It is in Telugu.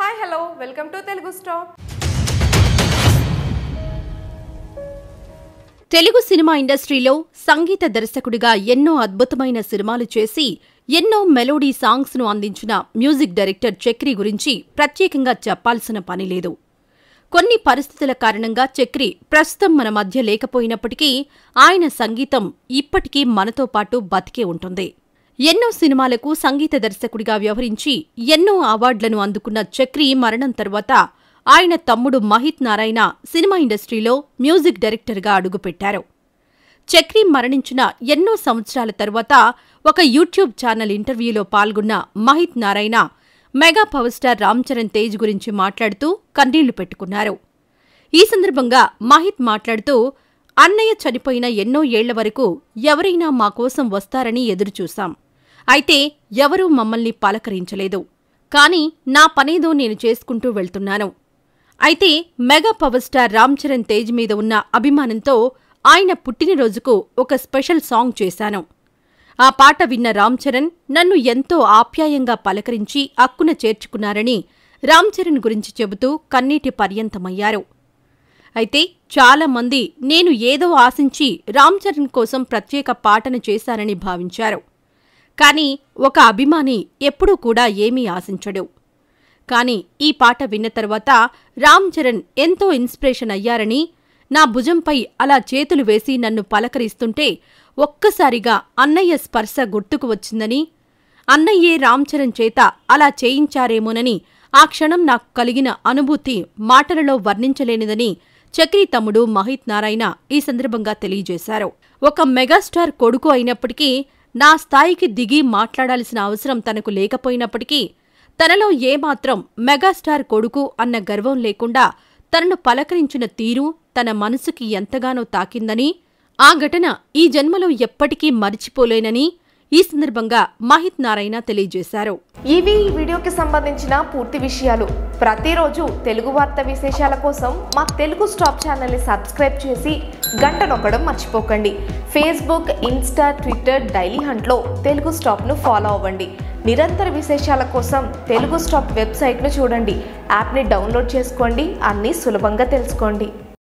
hi hello welcome to Telugu stop Telugu cinema ఇండస్ట్రీలో సంగీత దర్శకుడిగా ఎన్నో అద్భుతమైన సినిమాలు చేసి ఎన్నో మెలోడీ సాంగ్స్ను అందించిన మ్యూజిక్ డైరెక్టర్ చక్రి గురించి ప్రత్యేకంగా చెప్పాల్సిన పని లేదు కొన్ని పరిస్థితుల కారణంగా చక్రి ప్రస్తుతం మన మధ్య లేకపోయినప్పటికీ ఆయన సంగీతం ఇప్పటికీ మనతో పాటు బతికే ఉంటుంది ఎన్నో సినిమాలకు సంగీత దర్శకుడిగా వ్యవహరించి ఎన్నో అవార్డులను అందుకున్న చక్రి మరణం తర్వాత ఆయన తమ్ముడు మహిత్ నారాయణ సినిమా ఇండస్ట్రీలో మ్యూజిక్ డైరెక్టర్గా అడుగుపెట్టారు చక్రి మరణించిన ఎన్నో సంవత్సరాల తర్వాత ఒక యూట్యూబ్ ఛానల్ ఇంటర్వ్యూలో పాల్గొన్న Mahith Narayan mega power star Ram Charan Tej గురించి మాట్లాడుతూ కన్నీళ్లు పెట్టుకున్నారు ఈ సందర్భంగా మహిత్ మాట్లాడుతూ అన్నయ్య చనిపోయిన ఎన్నో ఏళ్ల వరకు ఎవరైనా మా కోసం వస్తారని ఎదురుచూశాం అయితే ఎవరూ మమ్మల్ని పలకరించలేదు కానీ నా పనేదో నేను చేసుకుంటూ వెళ్తున్నాను అయితే mega power star Ram Charan Tej మీద ఉన్న అభిమానంతో ఆయన పుట్టినరోజుకు ఒక స్పెషల్ సాంగ్ చేశాను ఆ పాట విన్న రామ్ చరణ్ నన్ను ఎంతో ఆప్యాయంగా పలకరించి అక్కున చేర్చుకున్నారని రామ్ చరణ్ గురించి చెబుతూ కన్నీటి పర్యంతమయ్యారు అయితే చాలామంది నేను ఏదో ఆశించి రామ్ చరణ్ కోసం ప్రత్యేక పాటను చేశానని భావించారు కానీ ఒక అభిమాని ఎప్పుడూ కూడా ఏమీ ఆశించడు కాని ఈ పాట విన్న తర్వాత రామ్ చరణ్ ఎంతో ఇన్స్పిరేషన్ అయ్యారని నా భుజంపై అలా చేతులు వేసి నన్ను పలకరిస్తుంటే ఒక్కసారిగా అన్నయ్య స్పర్శ గుర్తుకు వచ్చిందని అన్నయ్యే రామ్ చరణ్ చేత అలా చేయించారేమోనని ఆ క్షణం నాకు కలిగిన అనుభూతి మాటలలో వర్ణించలేనిదని చక్రీ తమ్ముడు మహిత్ నారాయణ ఈ సందర్భంగా తెలియజేశారు ఒక మెగాస్టార్ కొడుకు అయినప్పటికీ నా స్థాయికి దిగి మాట్లాడాల్సిన అవసరం తనకు లేకపోయినప్పటికీ తనలో ఏమాత్రం మెగాస్టార్ కొడుకు అన్న గర్వం లేకుండా తనను పలకరించిన తీరు తన మనసుకి ఎంతగానో తాకిందని ఆ ఘటన ఈ జన్మలో ఎప్పటికీ మరిచిపోలేనని ఈ సందర్భంగా మహిత్ నారాయణ తెలియజేశారు ఇవి ఈ వీడియోకి సంబంధించిన పూర్తి విషయాలు ప్రతిరోజు తెలుగు వార్త విశేషాల కోసం మా తెలుగు స్టాప్ ఛానల్ని సబ్స్క్రైబ్ చేసి గంట నొక్కడం మర్చిపోకండి ఫేస్బుక్ ఇన్స్టా ట్విట్టర్ డైలీ హంట్లో తెలుగు స్టాప్ను ఫాలో అవ్వండి నిరంతర విశేషాల కోసం తెలుగు స్టాప్ వెబ్సైట్ను చూడండి యాప్ని డౌన్లోడ్ చేసుకోండి అన్నీ సులభంగా తెలుసుకోండి